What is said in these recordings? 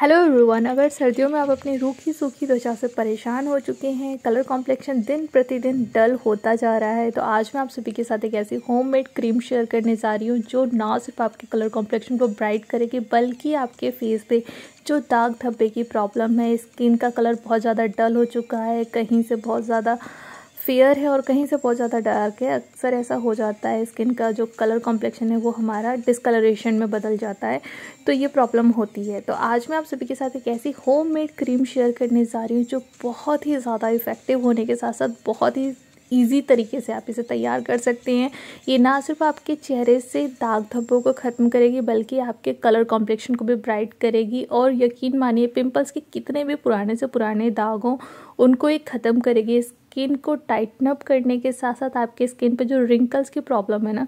hello everyone अगर सर्दियों में आप अपनी रूखी सूखी त्वचा से परेशान हो चुके हैं कलर कॉम्प्लेक्शन दिन प्रतिदिन डल होता जा रहा है तो आज मैं आप सभी के साथ एक ऐसी होममेड क्रीम शेयर करने जा रही हूँ जो ना सिर्फ आपके कलर कॉम्प्लेक्शन को ब्राइट करेगी बल्कि आपके फेस पे जो दाग धब्बे की प्रॉब्लम है स्किन का कलर बहुत ज़्यादा डल हो चुका है कहीं से बहुत ज़्यादा फेयर है और कहीं से बहुत ज़्यादा डार्क है अक्सर ऐसा हो जाता है स्किन का जो कलर कॉम्प्लेक्शन है वो हमारा डिसकलरेशन में बदल जाता है तो ये प्रॉब्लम होती है तो आज मैं आप सभी के साथ एक ऐसी होम मेड क्रीम शेयर करने जा रही हूँ जो बहुत ही ज़्यादा इफ़ेक्टिव होने के साथ साथ बहुत ही ईजी तरीके से आप इसे तैयार कर सकते हैं ये ना सिर्फ आपके चेहरे से दाग धब्बों को ख़त्म करेगी बल्कि आपके कलर कॉम्प्लेक्शन को भी ब्राइट करेगी और यकीन मानिए पिंपल्स के कितने भी पुराने से पुराने दाग हों उनको ये ख़त्म करेगी इस स्किन को टाइटन अप करने के साथ साथ आपके स्किन पे जो रिंकल्स की प्रॉब्लम है ना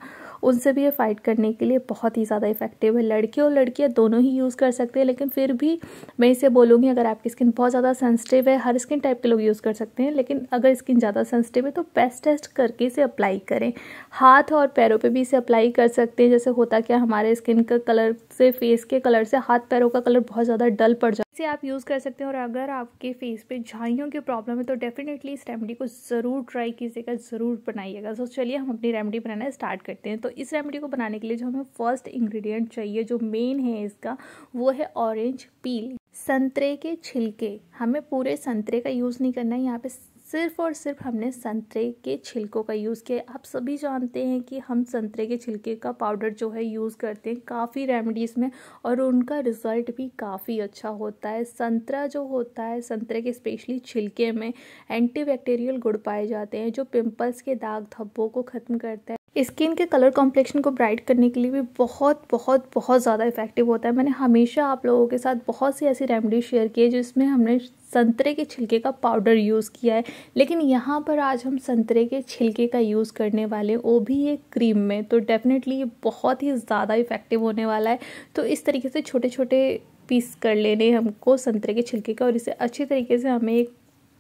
उनसे भी ये फाइट करने के लिए बहुत ही ज़्यादा इफेक्टिव है लड़के और लड़कियाँ दोनों ही यूज़ कर सकते हैं लेकिन फिर भी मैं इसे बोलूँगी अगर आपकी स्किन बहुत ज़्यादा सेंसिटिव है हर स्किन टाइप के लोग यूज़ कर सकते हैं लेकिन अगर स्किन ज़्यादा सेंसिटिव है तो बेस्ट टेस्ट करके इसे अप्लाई करें हाथ और पैरों पर भी इसे अप्लाई कर सकते हैं जैसे होता क्या हमारे स्किन का कलर से फेस के कलर से हाथ पैरों का कलर बहुत ज़्यादा डल पड़ जाता इसे आप यूज़ कर सकते हैं और अगर आपके फेस पे झाइयों की प्रॉब्लम है तो डेफिनेटली इस रेमेडी को ज़रूर ट्राई कीजिएगा ज़रूर बनाइएगा तो चलिए हम अपनी रेमेडी बनाना स्टार्ट करते हैं तो इस रेमेडी को बनाने के लिए जो हमें फर्स्ट इंग्रेडिएंट चाहिए जो मेन है इसका वो है ऑरेंज पील संतरे के छिलके हमें पूरे संतरे का यूज़ नहीं करना है यहाँ पे सिर्फ और सिर्फ हमने संतरे के छिलकों का यूज़ किया आप सभी जानते हैं कि हम संतरे के छिलके का पाउडर जो है यूज़ करते हैं काफ़ी रेमडीज़ में और उनका रिज़ल्ट भी काफ़ी अच्छा होता है संतरा जो होता है संतरे के स्पेशली छिलके में एंटीबैक्टीरियल गुड़ पाए जाते हैं जो पिंपल्स के दाग धब्बों को ख़त्म करता है स्किन के कलर कॉम्प्लेक्शन को ब्राइट करने के लिए भी बहुत बहुत बहुत ज़्यादा इफेक्टिव होता है मैंने हमेशा आप लोगों के साथ बहुत सी ऐसी रेमडी शेयर की है जिसमें हमने संतरे के छिलके का पाउडर यूज़ किया है लेकिन यहाँ पर आज हम संतरे के छिलके का यूज़ करने वाले वो भी एक क्रीम में तो डेफिनेटली ये बहुत ही ज़्यादा इफेक्टिव होने वाला है तो इस तरीके से छोटे छोटे पीस कर लेने हमको संतरे के छिलके का और इसे अच्छी तरीके से हमें एक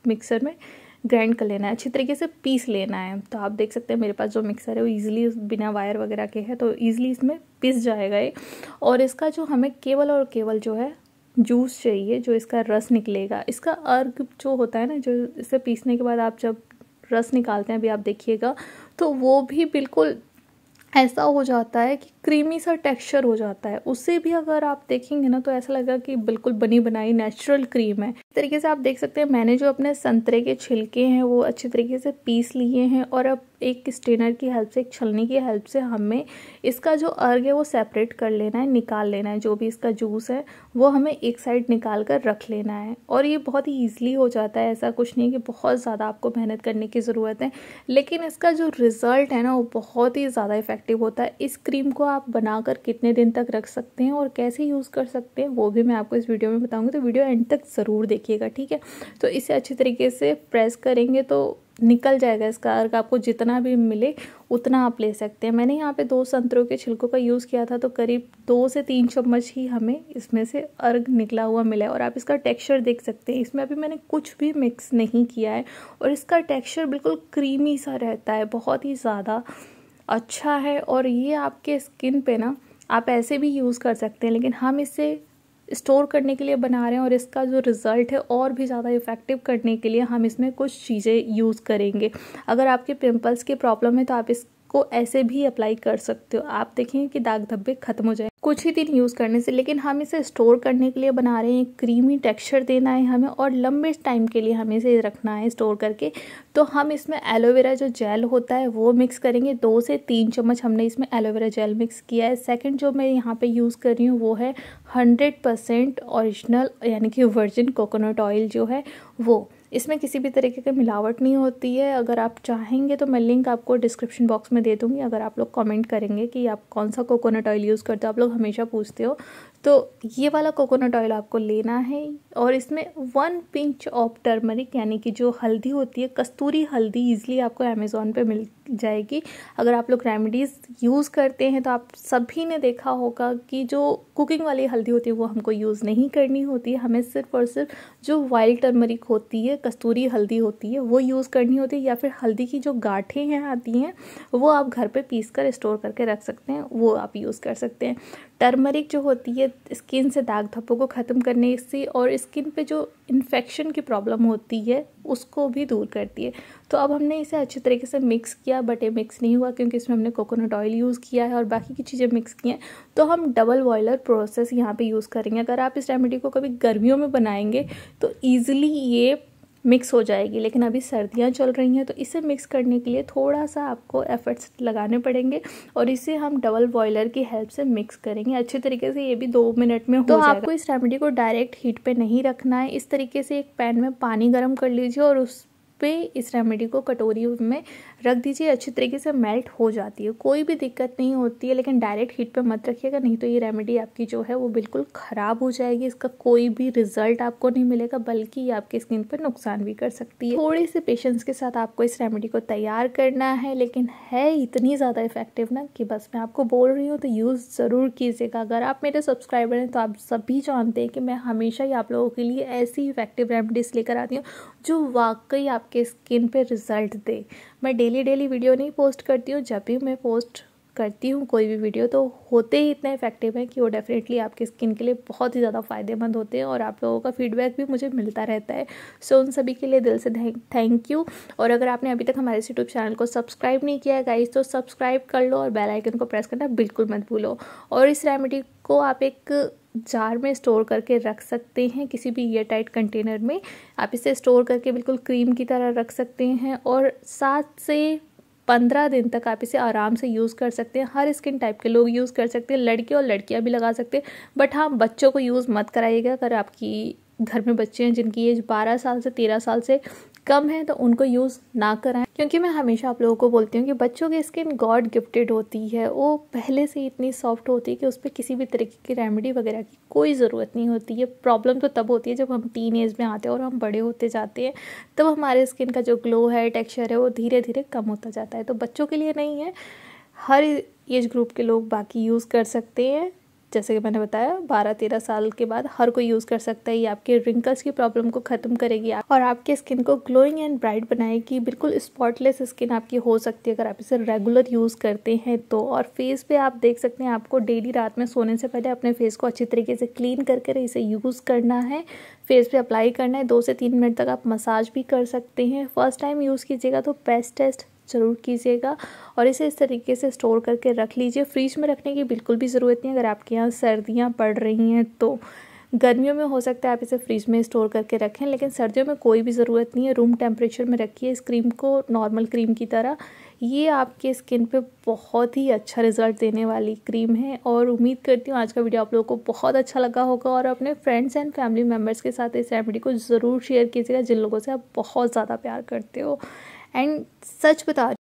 मिक्सर में ग्राइंड कर लेना है अच्छी तरीके से पीस लेना है तो आप देख सकते हैं मेरे पास जो मिक्सर है वो ईजिली बिना वायर वगैरह के है तो ईजिली इसमें पीस जाएगा ये और इसका जो हमें केवल और केवल जो है जूस चाहिए जो इसका रस निकलेगा इसका अर्ग जो होता है ना जो इसे पीसने के बाद आप जब रस निकालते हैं अभी आप देखिएगा तो वो भी बिल्कुल ऐसा हो जाता है कि क्रीमी सा टेक्सचर हो जाता है उसे भी अगर आप देखेंगे ना तो ऐसा लगेगा कि बिल्कुल बनी बनाई नेचुरल क्रीम है इस तरीके से आप देख सकते हैं मैंने जो अपने संतरे के छिलके हैं वो अच्छे तरीके से पीस लिए हैं और अब एक स्टेनर की हेल्प से एक छलनी की हेल्प से हमें इसका जो अर्ग है वो सेपरेट कर लेना है निकाल लेना है जो भी इसका जूस है वो हमें एक साइड निकाल कर रख लेना है और ये बहुत ही ईजिली हो जाता है ऐसा कुछ नहीं कि बहुत ज़्यादा आपको मेहनत करने की ज़रूरत है लेकिन इसका जो रिज़ल्ट है ना वो बहुत ही ज़्यादा इफेक्टिव होता है इस क्रीम को आप बनाकर कितने दिन तक रख सकते हैं और कैसे यूज़ कर सकते हैं वो भी मैं आपको इस वीडियो में बताऊँगी तो वीडियो एंड तक ज़रूर देखिएगा ठीक है तो इसे अच्छे तरीके से प्रेस करेंगे तो निकल जाएगा इसका अर्घ आपको जितना भी मिले उतना आप ले सकते हैं मैंने यहाँ पे दो संतरों के छिलकों का यूज़ किया था तो करीब दो से तीन चम्मच ही हमें इसमें से अर्घ निकला हुआ मिला है और आप इसका टेक्सचर देख सकते हैं इसमें अभी मैंने कुछ भी मिक्स नहीं किया है और इसका टेक्सचर बिल्कुल क्रीमी सा रहता है बहुत ही ज़्यादा अच्छा है और ये आपके स्किन पे ना आप ऐसे भी यूज़ कर सकते हैं लेकिन हम इसे स्टोर करने के लिए बना रहे हैं और इसका जो रिज़ल्ट है और भी ज़्यादा इफ़ेक्टिव करने के लिए हम इसमें कुछ चीज़ें यूज़ करेंगे अगर आपके पिंपल्स की प्रॉब्लम है तो आप इसको ऐसे भी अप्लाई कर सकते हो आप देखेंगे कि दाग धब्बे ख़त्म हो जाए कुछ ही दिन यूज़ करने से लेकिन हम इसे स्टोर करने के लिए बना रहे हैं क्रीमी टेक्सचर देना है हमें और लंबे टाइम के लिए हमें इसे रखना है स्टोर करके तो हम इसमें एलोवेरा जो जेल होता है वो मिक्स करेंगे दो से तीन चम्मच हमने इसमें एलोवेरा जेल मिक्स किया है सेकंड जो मैं यहाँ पे यूज़ कर रही हूँ वो है हंड्रेड परसेंट यानी कि वर्जिन कोकोनट ऑयल जो है वो इसमें किसी भी तरीके की मिलावट नहीं होती है अगर आप चाहेंगे तो मैं लिंक आपको डिस्क्रिप्शन बॉक्स में दे दूँगी अगर आप लोग कमेंट करेंगे कि आप कौन सा कोकोनट ऑयल यूज़ करते हो आप लोग हमेशा पूछते हो तो ये वाला कोकोनट ऑयल आपको लेना है और इसमें वन पिंच ऑफ टर्मरिक यानी कि जो हल्दी होती है कस्तूरी हल्दी ईजिली आपको अमेज़ोन पर मिल जाएगी अगर आप लोग रेमिडीज़ यूज़ करते हैं तो आप सभी ने देखा होगा कि जो कुकिंग वाली हल्दी होती है वो हमको यूज़ नहीं करनी होती है हमें सिर्फ और सिर्फ जो वाइल्ड टर्मरिक होती है कस्तूरी हल्दी होती है वो यूज़ करनी होती है या फिर हल्दी की जो गाठें हैं आती हैं वो आप घर पर पीस कर स्टोर करके रख सकते हैं वो आप यूज़ कर सकते हैं टर्मरिक जो होती है स्किन से दाग धब्बों को ख़त्म करने से और स्किन पर जो इन्फेक्शन की प्रॉब्लम होती है उसको भी दूर करती है तो अब हमने इसे अच्छे तरीके से मिक्स किया बट ये मिक्स नहीं हुआ क्योंकि इसमें हमने कोकोनट ऑयल यूज़ किया है और बाकी की चीज़ें मिक्स की हैं तो हम डबल बॉयलर प्रोसेस यहाँ पे यूज़ करेंगे अगर आप इस रेमेडी को कभी गर्मियों में बनाएंगे तो ईज़िली ये मिक्स हो जाएगी लेकिन अभी सर्दियाँ चल रही हैं तो इसे मिक्स करने के लिए थोड़ा सा आपको एफर्ट्स लगाने पड़ेंगे और इसे हम डबल बॉयलर की हेल्प से मिक्स करेंगे अच्छे तरीके से ये भी दो मिनट में हो तो आपको इस रेमेडी को डायरेक्ट हीट पे नहीं रखना है इस तरीके से एक पैन में पानी गर्म कर लीजिए और उस पे इस रेमेडी को कटोरी में रख दीजिए अच्छी तरीके से मेल्ट हो जाती है कोई भी दिक्कत नहीं होती है लेकिन डायरेक्ट हीट पे मत रखिएगा नहीं तो ये रेमेडी आपकी जो है वो बिल्कुल ख़राब हो जाएगी इसका कोई भी रिजल्ट आपको नहीं मिलेगा बल्कि ये आपकी स्किन पर नुकसान भी कर सकती है थोड़े से पेशेंस के साथ आपको इस रेमेडी को तैयार करना है लेकिन है इतनी ज़्यादा इफेक्टिव ना कि बस मैं आपको बोल रही हूँ तो यूज़ ज़रूर कीजिएगा अगर आप मेरे सब्सक्राइबर हैं तो आप सभी जानते हैं कि मैं हमेशा ही आप लोगों के लिए ऐसी इफेक्टिव रेमेडीज़ लेकर आती हूँ जो वाकई आपके स्किन पे रिजल्ट दे मैं डेली डेली वीडियो नहीं पोस्ट करती हूँ जब भी मैं पोस्ट करती हूँ कोई भी वीडियो तो होते ही इतने इफेक्टिव हैं कि वो डेफिनेटली आपके स्किन के लिए बहुत ही ज़्यादा फ़ायदेमंद होते हैं और आप लोगों का फीडबैक भी मुझे मिलता रहता है सो so, उन सभी के लिए दिल से थैंक यू और अगर आपने अभी तक हमारे यूट्यूब चैनल को सब्सक्राइब नहीं किया है गाइज तो सब्सक्राइब कर लो और बेलाइकन को प्रेस करना बिल्कुल मत भूलो और इस रेमेडी को आप एक जार में स्टोर करके रख सकते हैं किसी भी एयर टाइट कंटेनर में आप इसे स्टोर करके बिल्कुल क्रीम की तरह रख सकते हैं और सात से पंद्रह दिन तक आप इसे आराम से यूज़ कर सकते हैं हर स्किन टाइप के लोग यूज़ कर सकते हैं लड़के और लड़कियाँ भी लगा सकते हैं बट हाँ बच्चों को यूज़ मत कराइएगा अगर आपकी घर में बच्चे हैं जिनकी एज बारह साल से तेरह साल से कम है तो उनको यूज़ ना कराएं क्योंकि मैं हमेशा आप लोगों को बोलती हूँ कि बच्चों की स्किन गॉड गिफ्टेड होती है वो पहले से इतनी सॉफ्ट होती है कि उस पर किसी भी तरीके की रेमेडी वगैरह की कोई ज़रूरत नहीं होती है प्रॉब्लम तो तब होती है जब हम टीन एज में आते हैं और हम बड़े होते जाते हैं तब हमारे स्किन का जो ग्लो है टेक्स्चर है वो धीरे धीरे कम होता जाता है तो बच्चों के लिए नहीं है हर एज ग्रुप के लोग बाकी यूज़ कर सकते हैं जैसे कि मैंने बताया बारह तेरह साल के बाद हर कोई यूज़ कर सकता है ये आपके रिंकल्स की प्रॉब्लम को ख़त्म करेगी और आपके स्किन को ग्लोइंग एंड ब्राइट बनाएगी बिल्कुल स्पॉटलेस स्किन आपकी हो सकती है अगर आप इसे रेगुलर यूज़ करते हैं तो और फेस पे आप देख सकते हैं आपको डेली रात में सोने से पहले अपने फेस को अच्छी तरीके से क्लीन करके इसे यूज़ करना है फेस पे अप्लाई करना है दो से तीन मिनट तक आप मसाज भी कर सकते हैं फर्स्ट टाइम यूज़ कीजिएगा तो बेस्ट टेस्ट ज़रूर कीजिएगा और इसे इस तरीके से स्टोर करके रख लीजिए फ्रिज में रखने की बिल्कुल भी ज़रूरत नहीं अगर आपके यहाँ सर्दियाँ पड़ रही हैं तो गर्मियों में हो सकता है आप इसे फ्रिज में स्टोर करके रखें लेकिन सर्दियों में कोई भी ज़रूरत नहीं है रूम टेम्परेचर में रखिए इस क्रीम को नॉर्मल क्रीम की तरह ये आपके स्किन पे बहुत ही अच्छा रिजल्ट देने वाली क्रीम है और उम्मीद करती हूँ आज का वीडियो आप लोगों को बहुत अच्छा लगा होगा और अपने फ्रेंड्स एंड फैमिली मेम्बर्स के साथ इस रेमेडी को ज़रूर शेयर कीजिएगा जिन लोगों से आप बहुत ज़्यादा प्यार करते हो एंड सच बता